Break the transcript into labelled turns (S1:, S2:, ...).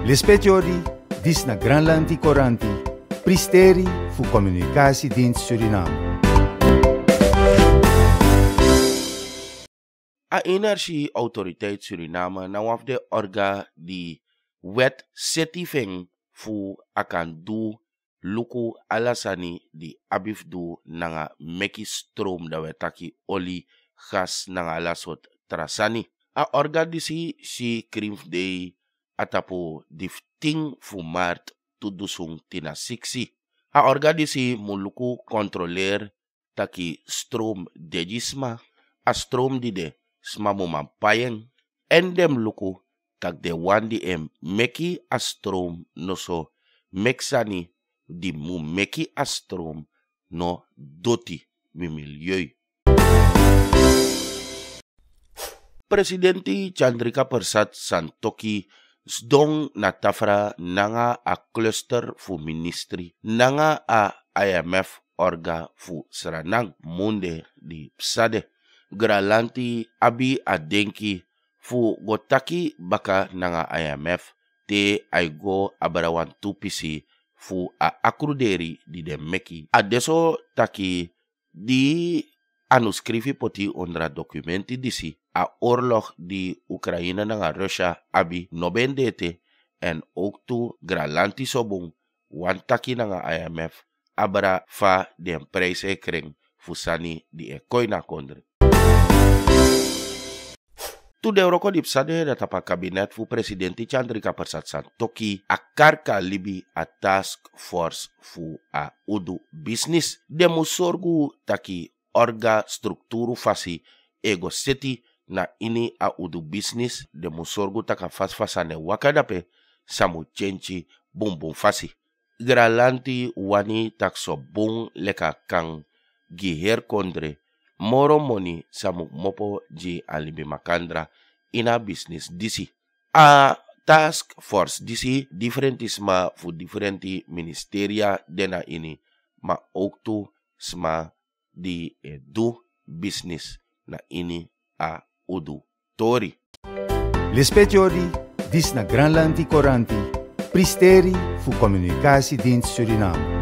S1: Lispetiori, dis na Granlanti Coranti, Pristeri voor Communicatiedienst Suriname.
S2: A energie autoriteit Suriname na of de orga di wet setting voor akan do luku alasani di abif do nanga meki stroom da wetaki oli gas nanga lasot trasani. A orga disi si krimf dei atapu difting fumart tudusung tinasiksi. A si muluku kontroler taki strom dejisma a strom dide sma mampayeng, endem luku tak de wandi em meki a strom noso meksani di mu meki a strom no doti mimilyoy. Presidenti Chandrika Persat Santoki zdong na tafra nanga a cluster fu ministry nanga a IMF orga fu seranang munde di psade gralanti abi adenki fu gotaki baka nanga IMF te aigo abarawan tupisi fu a akruderi di demeki. adeso taki di anuskrifi poti ondra dokumenti disi a orlog di Ukraina naar Russia abi nobendete en oktu Gralanti sobung, wan taki IMF abra fa den prijs ekring fusani di ekoina na kondre. Tu de roko di psade da tapa kabinet fu presidenti Chandrika Persat Santoki akarka libi a task force fu a udu bisnis de musorgu taki orga strukturu fasi ego seti na ini a udu bisnis de mu sorgu taka fasfasane wakada pe samu chenchi bumbum fasi. Gralanti wani takso bung leka kang giher kondre moro moni samu mopo ji alimbi makandra ina bisnis disi. A task force disi differentis sma fu differenti ministeria dena ini ma oktu sma di edu bisnis na ini a Tori. udători.
S1: Lispetiori, disna Granlandi Coranti, pristeri fu comunicasi din Suriname.